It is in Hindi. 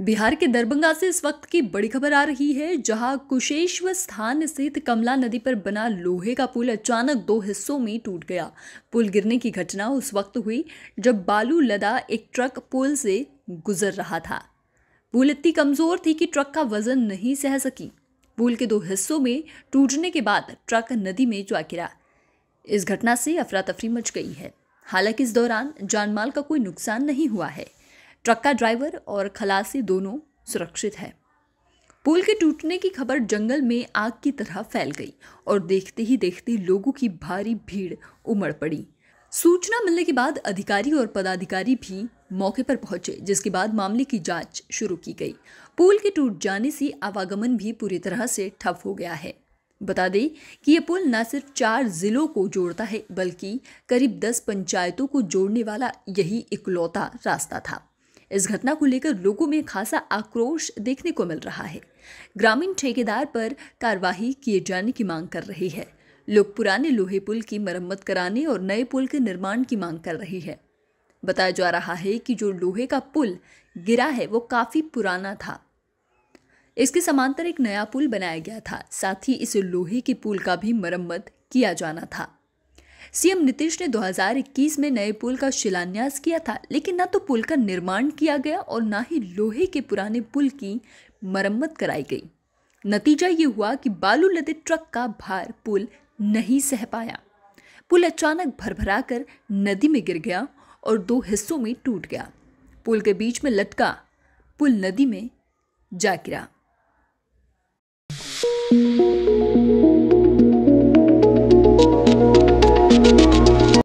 बिहार के दरभंगा से इस वक्त की बड़ी खबर आ रही है जहां कुशेश्वर स्थान स्थित कमला नदी पर बना लोहे का पुल अचानक दो हिस्सों में टूट गया पुल गिरने की घटना उस वक्त हुई जब बालू लदा एक ट्रक पुल से गुजर रहा था पुल इतनी कमजोर थी कि ट्रक का वजन नहीं सह सकी पुल के दो हिस्सों में टूटने के बाद ट्रक नदी में जा गिरा इस घटना से अफरा तफरी मच गई है हालांकि इस दौरान जानमाल का कोई नुकसान नहीं हुआ है ट्रक का ड्राइवर और खलासी दोनों सुरक्षित है पुल के टूटने की खबर जंगल में आग की तरह फैल गई और देखते ही देखते लोगों की भारी भीड़ उमड़ पड़ी सूचना मिलने के बाद अधिकारी और पदाधिकारी भी मौके पर पहुंचे जिसके बाद मामले की जांच शुरू की गई पुल के टूट जाने से आवागमन भी पूरी तरह से ठप हो गया है बता दें कि ये पुल न सिर्फ चार ज़िलों को जोड़ता है बल्कि करीब दस पंचायतों को जोड़ने वाला यही इकलौता रास्ता था इस घटना को लेकर लोगों में खासा आक्रोश देखने को मिल रहा है ग्रामीण ठेकेदार पर कार्यवाही किए जाने की मांग कर रही है लोग पुराने लोहे पुल की मरम्मत कराने और नए पुल के निर्माण की मांग कर रही है बताया जा रहा है कि जो लोहे का पुल गिरा है वो काफ़ी पुराना था इसके समांतर एक नया पुल बनाया गया था साथ ही इस लोहे के पुल का भी मरम्मत किया जाना था सीएम नीतीश ने 2021 में नए पुल का शिलान्यास किया था लेकिन ना तो पुल का निर्माण किया गया और ना ही लोहे के पुराने पुल की मरम्मत कराई गई नतीजा ये हुआ कि बालू लदे ट्रक का भार पुल नहीं सह पाया पुल अचानक भरभरा कर नदी में गिर गया और दो हिस्सों में टूट गया पुल के बीच में लटका पुल नदी में जा गिरा thank you